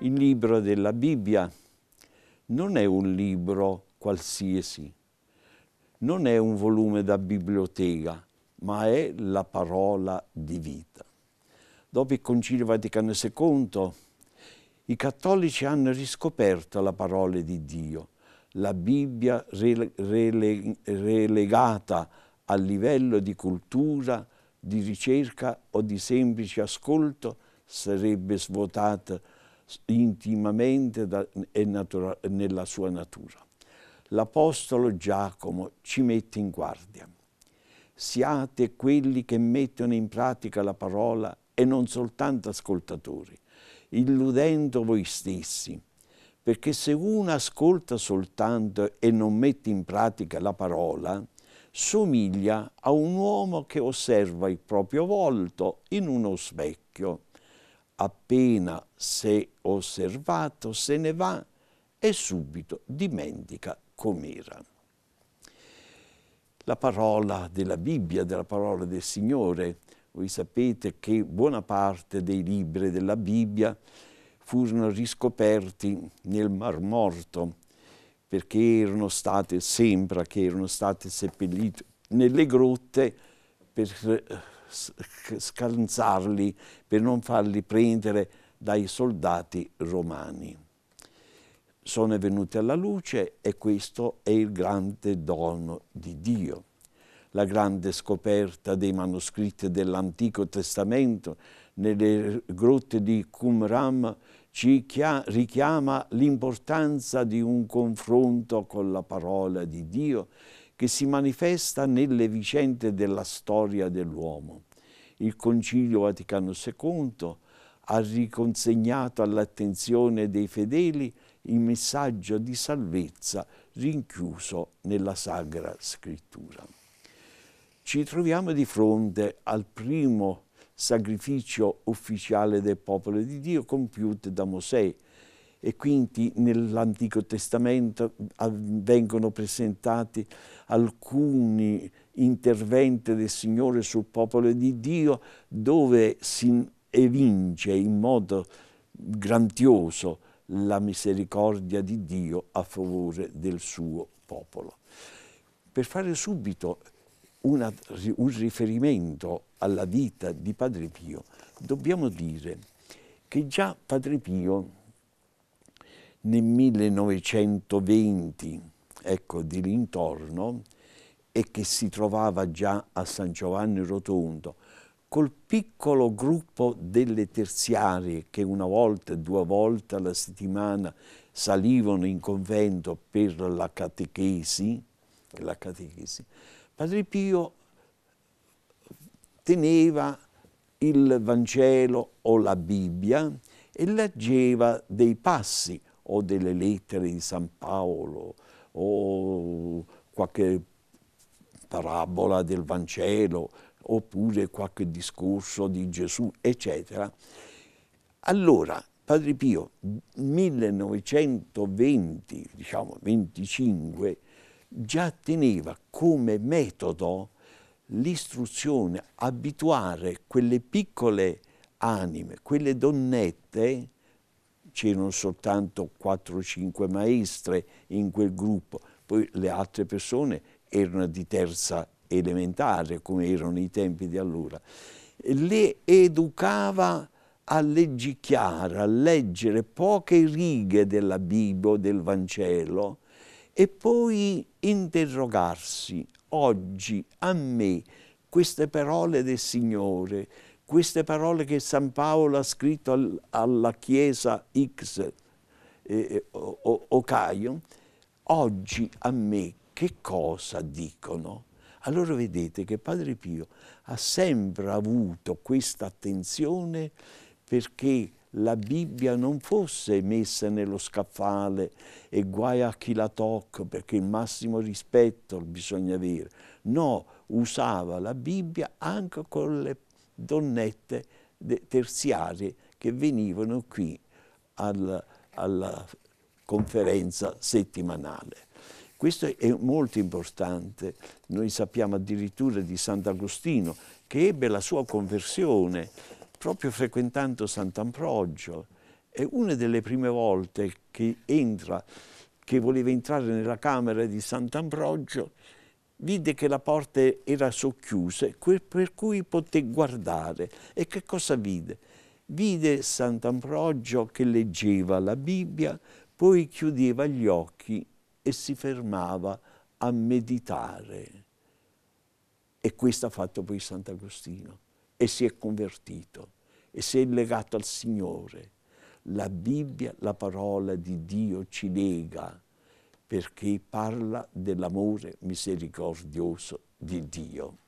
Il libro della Bibbia non è un libro qualsiasi, non è un volume da biblioteca, ma è la parola di vita. Dopo il Concilio Vaticano II, i cattolici hanno riscoperto la parola di Dio, la Bibbia relegata a livello di cultura, di ricerca o di semplice ascolto sarebbe svuotata intimamente da, e natura, nella sua natura. L'Apostolo Giacomo ci mette in guardia. Siate quelli che mettono in pratica la parola e non soltanto ascoltatori, illudendo voi stessi, perché se uno ascolta soltanto e non mette in pratica la parola, somiglia a un uomo che osserva il proprio volto in uno specchio. Appena se osservato se ne va e subito dimentica com'era. La parola della Bibbia, della parola del Signore, voi sapete che buona parte dei libri della Bibbia furono riscoperti nel Mar Morto perché erano state, sembra che erano state seppellite nelle grotte per eh, scalzarli, per non farli prendere dai soldati romani. Sono venuti alla luce e questo è il grande dono di Dio. La grande scoperta dei manoscritti dell'Antico Testamento nelle grotte di Qumram ci richiama l'importanza di un confronto con la parola di Dio che si manifesta nelle vicende della storia dell'uomo. Il Concilio Vaticano II ha riconsegnato all'attenzione dei fedeli il messaggio di salvezza rinchiuso nella Sagra Scrittura. Ci troviamo di fronte al primo sacrificio ufficiale del popolo di Dio compiuto da Mosè e quindi nell'Antico Testamento ah, vengono presentati alcuni interventi del Signore sul popolo di Dio dove si evince in modo grandioso la misericordia di Dio a favore del suo popolo. Per fare subito una, un riferimento alla vita di Padre Pio, dobbiamo dire che già Padre Pio nel 1920, ecco di l'intorno, e che si trovava già a San Giovanni Rotondo, col piccolo gruppo delle terziarie che una volta, due volte alla settimana salivano in convento per la catechesi, la catechesi Padre Pio teneva il Vangelo o la Bibbia e leggeva dei passi o delle lettere di San Paolo o qualche parabola del Vangelo oppure qualche discorso di Gesù, eccetera. Allora, Padre Pio, 1920, diciamo 25, già teneva come metodo l'istruzione, abituare quelle piccole anime, quelle donnette, c'erano soltanto 4-5 maestre in quel gruppo, poi le altre persone erano di terza elementare, come erano i tempi di allora, le educava a leggicchiare, a leggere poche righe della Bibbia o del Vangelo, e poi interrogarsi oggi a me queste parole del Signore, queste parole che San Paolo ha scritto al, alla Chiesa X eh, eh o, o, Ocaio, oggi a me che cosa dicono? Allora vedete che Padre Pio ha sempre avuto questa attenzione perché la Bibbia non fosse messa nello scaffale e guai a chi la tocca perché il massimo rispetto bisogna avere. No, usava la Bibbia anche con le donnette terziarie che venivano qui alla, alla conferenza settimanale. Questo è molto importante. Noi sappiamo addirittura di Sant'Agostino che ebbe la sua conversione proprio frequentando Sant'Ambrogio. È una delle prime volte che entra, che voleva entrare nella camera di Sant'Ambrogio, vide che la porta era socchiusa, per cui poté guardare. E che cosa vide? Vide Sant'Ambrogio che leggeva la Bibbia, poi chiudeva gli occhi e si fermava a meditare. E questo ha fatto poi Sant'Agostino e si è convertito e sei legato al Signore. La Bibbia, la parola di Dio ci lega perché parla dell'amore misericordioso di Dio.